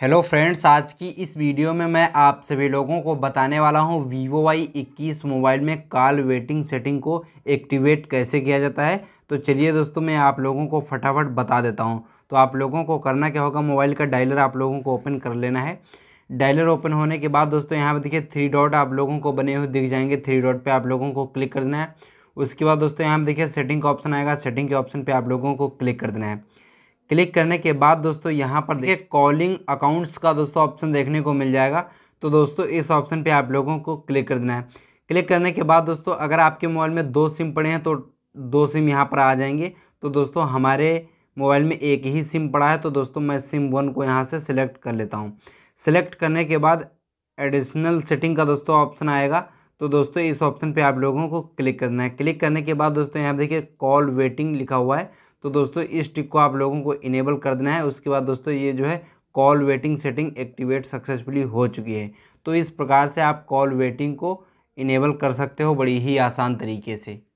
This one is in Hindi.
हेलो फ्रेंड्स आज की इस वीडियो में मैं आप सभी लोगों को बताने वाला हूं वीवो वाई इक्कीस मोबाइल में कॉल वेटिंग सेटिंग को एक्टिवेट कैसे किया जाता है तो चलिए दोस्तों मैं आप लोगों को फटाफट बता देता हूं तो आप लोगों को करना क्या होगा मोबाइल का डायलर आप लोगों को ओपन कर लेना है डायलर ओपन होने के बाद दोस्तों यहाँ पर देखिए थ्री डॉट आप लोगों को बने हुए दिख जाएंगे थ्री डॉट पर आप लोगों को क्लिक कर देना है उसके बाद दोस्तों यहाँ पर देखिए सेटिंग का ऑप्शन आएगा सेटिंग के ऑप्शन पर आप लोगों को क्लिक कर देना है क्लिक करने के बाद दोस्तों यहाँ पर देखिए कॉलिंग अकाउंट्स का दोस्तों ऑप्शन देखने को मिल जाएगा तो दोस्तों इस ऑप्शन पे आप लोगों को क्लिक कर देना है क्लिक करने के बाद दोस्तों अगर आपके मोबाइल में दो सिम पड़े हैं तो दो सिम यहाँ पर आ जाएंगे तो दोस्तों हमारे मोबाइल में एक ही सिम पड़ा है तो दोस्तों मैं सिम वन को यहाँ से सिलेक्ट कर लेता हूँ सिलेक्ट करने के बाद एडिशनल सेटिंग का दोस्तों ऑप्शन आएगा तो दोस्तों इस ऑप्शन पे आप लोगों को क्लिक करना है क्लिक करने के बाद दोस्तों यहाँ देखिए कॉल वेटिंग लिखा हुआ है तो दोस्तों इस टिक को आप लोगों को इनेबल कर देना है उसके बाद दोस्तों ये जो है call waiting setting activate successfully हो चुकी है तो इस प्रकार से आप कॉल वेटिंग को इनेबल कर सकते हो बड़ी ही आसान तरीके से